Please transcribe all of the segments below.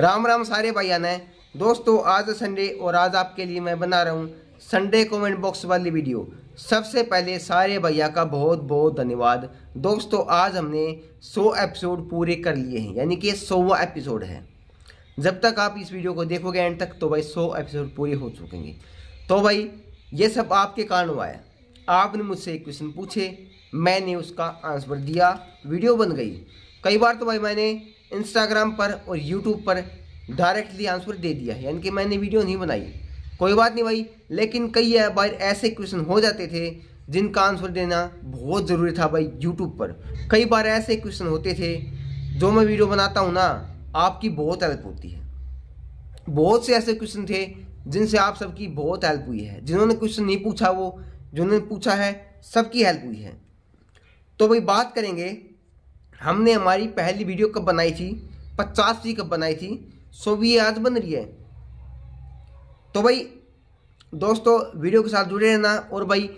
राम राम सारे भाई आना है दोस्तों आज संडे और आज आपके लिए मैं बना रहा हूँ संडे कमेंट बॉक्स वाली वीडियो सबसे पहले सारे भैया का बहुत बहुत धन्यवाद दोस्तों आज हमने 100 एपिसोड पूरे कर लिए हैं यानी कि सौवा एपिसोड है जब तक आप इस वीडियो को देखोगे एंड तक तो भाई 100 एपिसोड पूरे हो चुकेंगे तो भाई ये सब आपके कारण हुआ है आपने मुझसे एक क्वेश्चन पूछे मैंने उसका आंसर दिया वीडियो बन गई कई बार तो भाई मैंने इंस्टाग्राम पर और यूट्यूब पर डायरेक्टली आंसर दे दिया है यानी कि मैंने वीडियो नहीं बनाई कोई बात नहीं भाई लेकिन कई बार ऐसे क्वेश्चन हो जाते थे जिनका आंसर देना बहुत ज़रूरी था भाई यूट्यूब पर कई बार ऐसे क्वेश्चन होते थे जो मैं वीडियो बनाता हूँ ना आपकी बहुत हेल्प होती है बहुत से ऐसे क्वेश्चन थे जिनसे आप सबकी बहुत हेल्प हुई है जिन्होंने क्वेश्चन नहीं पूछा वो जिन्होंने पूछा है सबकी हेल्प हुई है तो भाई बात करेंगे हमने हमारी पहली वीडियो कब बनाई थी पचासवीं कब बनाई थी सो भी आज बन रही है तो भाई दोस्तों वीडियो के साथ जुड़े रहना और भाई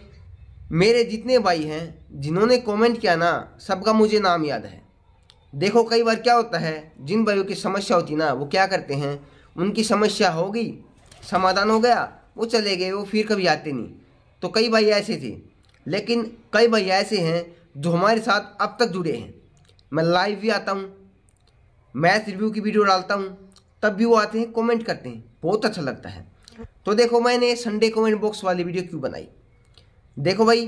मेरे जितने भाई हैं जिन्होंने कमेंट किया ना सबका मुझे नाम याद है देखो कई बार क्या होता है जिन भाइयों की समस्या होती ना वो क्या करते हैं उनकी समस्या हो गई समाधान हो गया वो चले गए वो फिर कभी आते नहीं तो कई भाई ऐसे थे लेकिन कई भाई ऐसे हैं जो हमारे साथ अब तक जुड़े हैं मैं लाइव भी आता हूँ मैच रिव्यू की वीडियो डालता हूँ तब भी वो आते हैं कमेंट करते हैं बहुत अच्छा लगता है तो देखो मैंने संडे कमेंट बॉक्स वाली वीडियो क्यों बनाई देखो भाई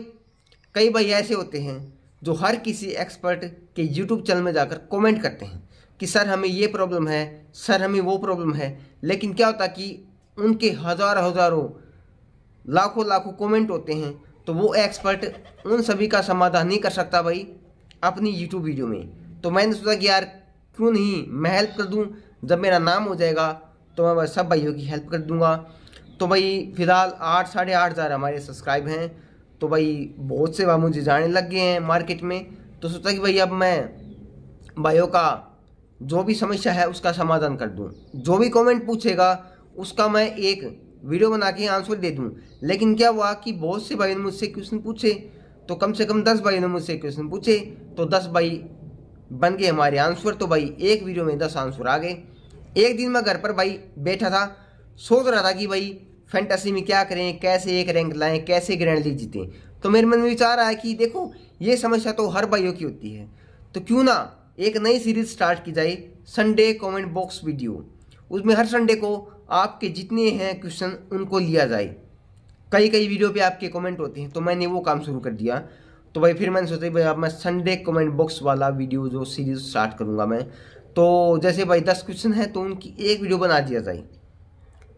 कई भाई ऐसे होते हैं जो हर किसी एक्सपर्ट के यूट्यूब चैनल में जाकर कॉमेंट करते हैं कि सर हमें ये प्रॉब्लम है सर हमें वो प्रॉब्लम है लेकिन क्या होता कि उनके हज़ार हज़ारों लाखों लाखों कमेंट होते हैं तो वो एक्सपर्ट उन सभी का समाधान नहीं कर सकता भाई अपनी यूट्यूब वीडियो में तो मैंने सोचा कि यार क्यों नहीं मैं हेल्प कर दूँ जब मेरा नाम हो जाएगा तो मैं सब भाइयों की हेल्प कर दूँगा तो भाई फिलहाल आठ साढ़े आठ हज़ार हमारे सब्सक्राइब हैं तो भाई बहुत से भाई मुझे जाने लग गए हैं मार्केट में तो सोचा कि भाई अब मैं भाइयों का जो भी समस्या है उसका समाधान कर दूँ जो भी कमेंट पूछेगा उसका मैं एक वीडियो बना के आंसर दे दूँ लेकिन क्या हुआ कि बहुत से भाई ने मुझसे क्वेश्चन पूछे तो कम से कम दस भाई ने मुझसे क्वेश्चन पूछे तो दस भाई बन गए हमारे आंसर तो भाई एक वीडियो में दस आंसर आ गए एक दिन मैं घर पर भाई बैठा था सोच रहा था कि भाई फैंटेसी में क्या करें कैसे एक रैंक लाएं कैसे ग्रैंड लीग जीतें तो मेरे मन में विचार आया कि देखो ये समस्या तो हर भाइयों की होती है तो क्यों ना एक नई सीरीज स्टार्ट की जाए संडे कमेंट बॉक्स वीडियो उसमें हर संडे को आपके जितने हैं क्वेश्चन उनको लिया जाए कई कई वीडियो पे आपके कमेंट होते हैं तो मैंने वो काम शुरू कर दिया तो भाई फिर मैंने सोचा भाई अब मैं संडे कमेंट बॉक्स वाला वीडियो जो सीरीज स्टार्ट करूँगा मैं तो जैसे भाई दस क्वेश्चन है तो उनकी एक वीडियो बना दिया जाए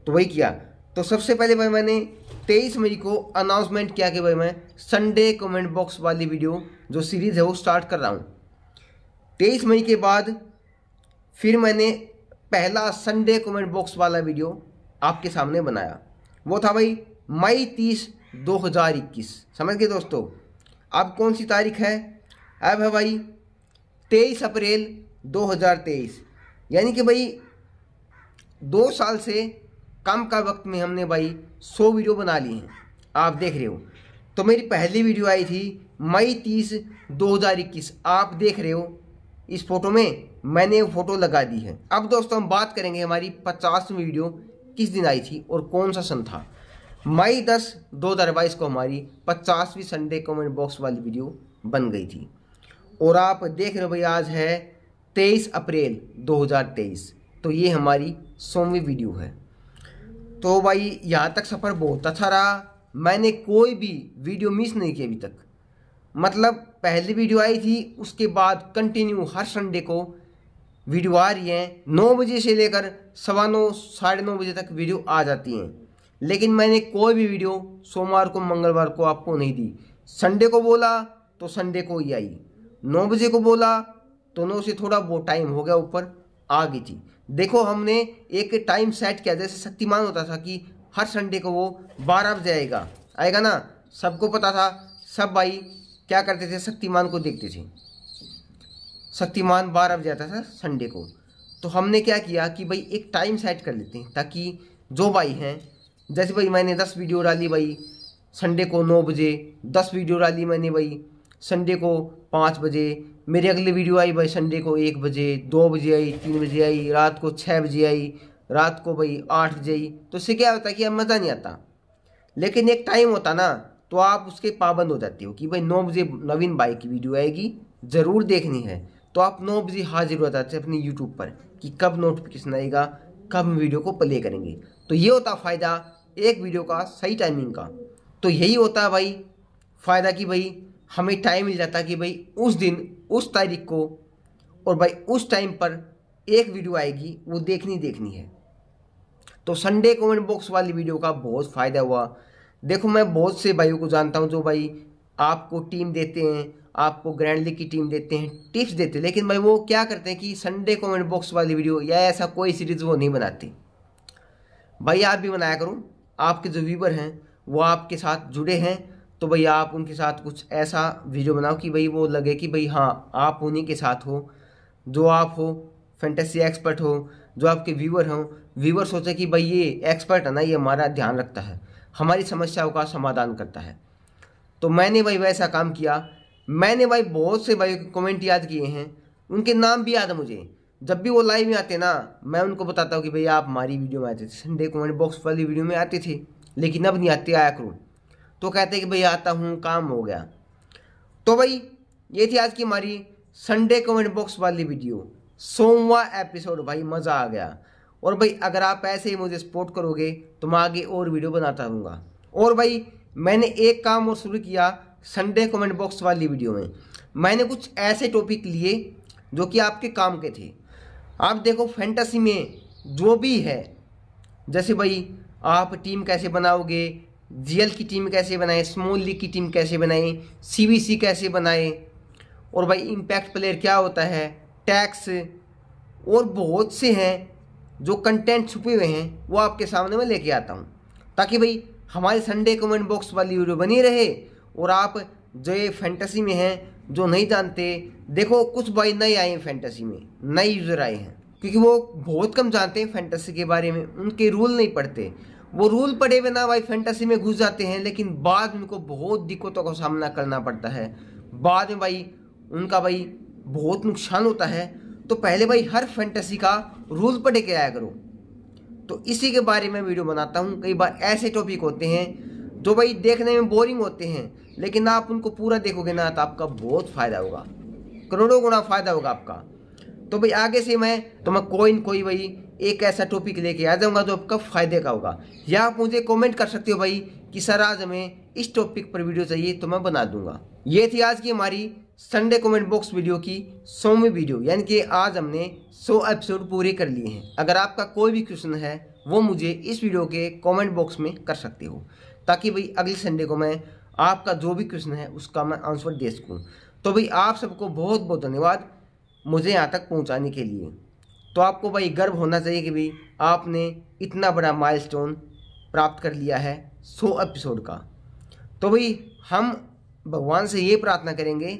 तो वही किया तो सबसे पहले भाई मैंने तेईस मई को अनाउंसमेंट किया कि भाई मैं संडे कमेंट बॉक्स वाली वीडियो जो सीरीज़ है वो स्टार्ट कर रहा हूँ तेईस मई के बाद फिर मैंने पहला संडे कमेंट बॉक्स वाला वीडियो आपके सामने बनाया वो था भाई मई तीस 2021 समझ गए दोस्तों अब कौन सी तारीख है अब है भाई तेईस अप्रैल 2023 यानी कि भाई दो साल से कम का वक्त में हमने भाई सौ वीडियो बना ली हैं आप देख रहे हो तो मेरी पहली वीडियो आई थी मई तीस 2021 आप देख रहे हो इस फोटो में मैंने फ़ोटो लगा दी है अब दोस्तों हम बात करेंगे हमारी पचासवीं वीडियो किस दिन आई थी और कौन सा सन था मई दस दो हज़ार बाईस को हमारी पचासवीं संडे कमेंट बॉक्स वाली वीडियो बन गई थी और आप देख रहे हो भाई आज है तेईस अप्रैल दो हज़ार तेईस तो ये हमारी सोमवी वीडियो है तो भाई यहाँ तक सफ़र बहुत अच्छा रहा मैंने कोई भी वीडियो मिस नहीं की अभी तक मतलब पहली वीडियो आई थी उसके बाद कंटिन्यू हर संडे को वीडियो आ रही हैं नौ बजे से लेकर सवा नौ साढ़े नौ बजे तक वीडियो आ जाती हैं लेकिन मैंने कोई भी वीडियो सोमवार को मंगलवार को आपको नहीं दी संडे को बोला तो संडे को ही आई नौ बजे को बोला तो नौ से थोड़ा वो टाइम हो गया ऊपर आ गई थी देखो हमने एक टाइम सेट किया जैसे शक्तिमान होता था कि हर संडे को वो बारह बजे आएगा आएगा ना सबको पता था सब भाई क्या करते थे शक्तिमान को देखते थे शक्तिमान बारह बजे आता था संडे को तो हमने क्या किया कि भाई एक टाइम सेट कर लेते हैं ताकि जो भाई हैं जैसे भाई मैंने दस वीडियो डाली भाई संडे को नौ बजे दस वीडियो डाली मैंने भाई संडे को पाँच बजे मेरी अगली वीडियो आई भाई संडे को एक बजे दो बजे आई तीन बजे आई रात को छः बजे आई रात को भाई आठ बजे आई तो उससे क्या होता है कि अब मज़ा नहीं आता लेकिन एक टाइम होता ना तो आप उसके पाबंद हो जाते हो कि भाई नौ बजे नवीन भाई की वीडियो आएगी ज़रूर देखनी है तो आप नौ बजे हाजिर हो जाते हैं अपने यूट्यूब पर कि कब नोटिफिकेशन आएगा कब वीडियो को प्ले करेंगे तो ये होता फ़ायदा एक वीडियो का सही टाइमिंग का तो यही होता है भाई फ़ायदा कि भाई हमें टाइम मिल जाता कि भाई उस दिन उस तारीख को और भाई उस टाइम पर एक वीडियो आएगी वो देखनी देखनी है तो संडे कमेंट बॉक्स वाली वीडियो का बहुत फ़ायदा हुआ देखो मैं बहुत से भाइयों को जानता हूँ जो भाई आपको टीम देते हैं आपको ग्रैंड लीग की टीम देते हैं टिप्स देते हैं लेकिन भाई वो क्या करते हैं कि संडे कमेंट बॉक्स वाली वीडियो या ऐसा कोई सीरीज़ वो नहीं बनाती भाई आप भी बनाया करो आपके जो व्यूवर हैं वो आपके साथ जुड़े हैं तो भाई आप उनके साथ कुछ ऐसा वीडियो बनाओ कि भाई वो लगे कि भाई हाँ आप उन्हीं के साथ हो जो आप हो फैंटेसी एक्सपर्ट हो जो आपके व्यूवर हों व्यूवर सोचे कि भाई ये एक्सपर्ट है ना ये हमारा ध्यान रखता है हमारी समस्याओं का समाधान करता है तो मैंने भाई वैसा काम किया मैंने भाई बहुत से भाई कमेंट याद किए हैं उनके नाम भी याद है मुझे जब भी वो लाइव में आते ना मैं उनको बताता हूँ कि भैया आप हमारी वीडियो में आते थे संडे कमेंट बॉक्स वाली वीडियो में आते थे लेकिन अब नहीं आते आया करूँ तो कहते हैं कि भैया आता हूँ काम हो गया तो भाई ये थी आज की हमारी संडे कमेंट बॉक्स वाली वीडियो सोमवार एपिसोड भाई मज़ा आ गया और भाई अगर आप ऐसे ही मुझे सपोर्ट करोगे तो मैं आगे और वीडियो बनाता रहूँगा और भाई मैंने एक काम और शुरू किया संडे कमेंट बॉक्स वाली वीडियो में मैंने कुछ ऐसे टॉपिक लिए जो कि आपके काम के थे आप देखो फैंटेसी में जो भी है जैसे भाई आप टीम कैसे बनाओगे जीएल की टीम कैसे बनाए स्मॉल लीग की टीम कैसे बनाए सीबीसी कैसे बनाए और भाई इम्पैक्ट प्लेयर क्या होता है टैक्स और बहुत से हैं जो कंटेंट छुपे हुए हैं वो आपके सामने मैं लेके आता हूँ ताकि भाई हमारे संडे कमेंट बॉक्स वाली वीडियो बनी रहे और आप जो ये फैंटेसी में हैं जो नहीं जानते देखो कुछ भाई नए आए हैं फैंटेसी में नए यूज़र आए हैं क्योंकि वो बहुत कम जानते हैं फैंटेसी के बारे में उनके रूल नहीं पढ़ते वो रूल पढ़े बिना भाई फैंटेसी में घुस जाते हैं लेकिन बाद में उनको बहुत दिक्कतों का सामना करना पड़ता है बाद में भाई उनका भाई बहुत नुकसान होता है तो पहले भाई हर फैंटेसी का रूल पढ़े के आया करो तो इसी के बारे में वीडियो बनाता हूँ कई बार ऐसे टॉपिक होते हैं जो तो भाई देखने में बोरिंग होते हैं लेकिन आप उनको पूरा देखोगे ना तो आपका बहुत फ़ायदा होगा करोड़ों गुना फ़ायदा होगा आपका तो भाई आगे से मैं तो मैं कोई न कोई भाई एक ऐसा टॉपिक लेके आ जाऊँगा जो आपका फ़ायदे का होगा या आप मुझे कमेंट कर सकते हो भाई कि सर आज हमें इस टॉपिक पर वीडियो चाहिए तो मैं बना दूंगा ये थी आज की हमारी संडे कमेंट बॉक्स वीडियो की सौवीं वीडियो यानी कि आज हमने सौ एपिसोड पूरे कर लिए हैं अगर आपका कोई भी क्वेश्चन है वो मुझे इस वीडियो के कॉमेंट बॉक्स में कर सकते हो ताकि भाई अगले संडे को मैं आपका जो भी क्वेश्चन है उसका मैं आंसर दे सकूँ तो भाई आप सबको बहुत बहुत धन्यवाद मुझे यहाँ तक पहुँचाने के लिए तो आपको भाई गर्व होना चाहिए कि भाई आपने इतना बड़ा माइलस्टोन प्राप्त कर लिया है सौ एपिसोड का तो भाई हम भगवान से ये प्रार्थना करेंगे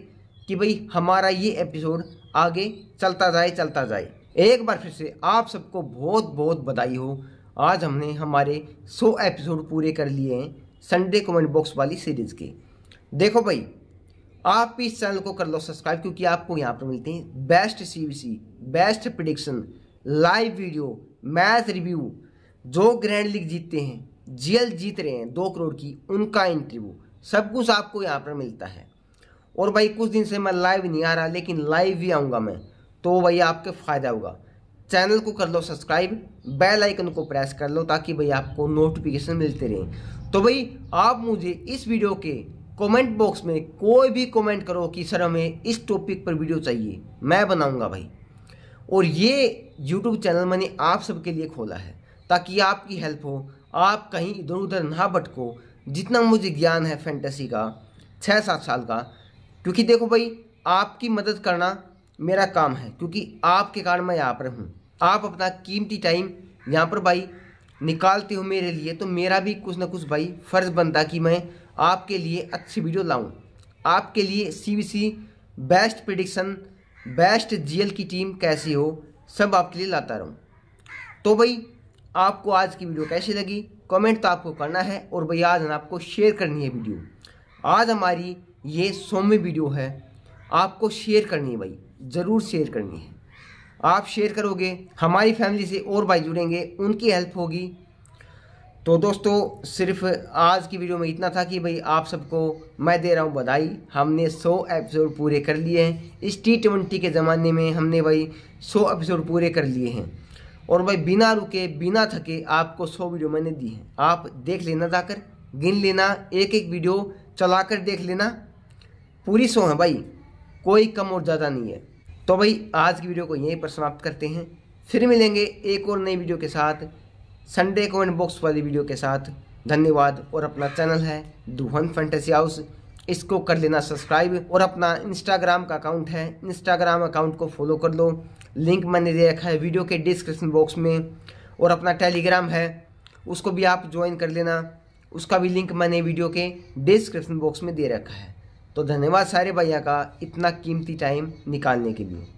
कि भाई हमारा ये एपिसोड आगे चलता जाए चलता जाए एक बार फिर से आप सबको बहुत बहुत बधाई हो आज हमने हमारे सौ एपिसोड पूरे कर लिए हैं संडे कमेंट बॉक्स वाली सीरीज़ की देखो भाई आप भी इस चैनल को कर लो सब्सक्राइब क्योंकि आपको यहाँ पर मिलते हैं best CBC best prediction live video math review जो ग्रैंड लीग जीतते हैं जीएल जीत रहे हैं दो करोड़ की उनका इंटरव्यू सब कुछ आपको यहाँ पर मिलता है और भाई कुछ दिन से मैं लाइव नहीं आ रहा लेकिन लाइव भी आऊँगा मैं तो भाई आपके फ़ायदा होगा चैनल को कर लो सब्सक्राइब बेल आइकन को प्रेस कर लो ताकि भाई आपको नोटिफिकेशन मिलते रहें तो भाई आप मुझे इस वीडियो के कमेंट बॉक्स में कोई भी कमेंट करो कि सर हमें इस टॉपिक पर वीडियो चाहिए मैं बनाऊंगा भाई और ये यूट्यूब चैनल मैंने आप सबके लिए खोला है ताकि आपकी हेल्प हो आप कहीं इधर उधर ना भटको जितना मुझे ज्ञान है फैंटेसी का छः सात साल का क्योंकि देखो भाई आपकी मदद करना मेरा काम है क्योंकि आपके कारण मैं यहाँ पर हूँ आप अपना कीमती टाइम यहाँ पर भाई निकालते हो मेरे लिए तो मेरा भी कुछ ना कुछ भाई फ़र्ज़ बनता कि मैं आपके लिए अच्छी वीडियो लाऊं आपके लिए CBC best prediction best GL की टीम कैसी हो सब आपके लिए लाता रहूं तो भाई आपको आज की वीडियो कैसी लगी कमेंट तो आपको करना है और भाई आज हम आपको शेयर करनी है वीडियो आज हमारी ये सौम्य वीडियो है आपको शेयर करनी है भाई ज़रूर शेयर करनी है आप शेयर करोगे हमारी फैमिली से और भाई जुड़ेंगे उनकी हेल्प होगी तो दोस्तों सिर्फ आज की वीडियो में इतना था कि भाई आप सबको मैं दे रहा हूँ बधाई हमने 100 एपिसोड पूरे कर लिए हैं इस टी ट्वेंटी के ज़माने में हमने भाई 100 एपिसोड पूरे कर लिए हैं और भाई बिना रुके बिना थके आपको 100 वीडियो मैंने दी हैं आप देख लेना जाकर गिन लेना एक एक वीडियो चला कर देख लेना पूरी सौ है भाई कोई कम और ज़्यादा नहीं है तो भाई आज की वीडियो को यहीं पर समाप्त करते हैं फिर मिलेंगे एक और नई वीडियो के साथ संडे कमेंट बॉक्स वाली वीडियो के साथ धन्यवाद और अपना चैनल है दुहन फैंटेसी हाउस इसको कर लेना सब्सक्राइब और अपना इंस्टाग्राम का अकाउंट है इंस्टाग्राम अकाउंट को फॉलो कर लो लिंक मैंने दे रखा है वीडियो के डिस्क्रिप्शन बॉक्स में और अपना टेलीग्राम है उसको भी आप ज्वाइन कर लेना उसका भी लिंक मैंने वीडियो के डिस्क्रिप्शन बॉक्स में दे रखा है तो धन्यवाद सारे भैया का इतना कीमती टाइम निकालने के लिए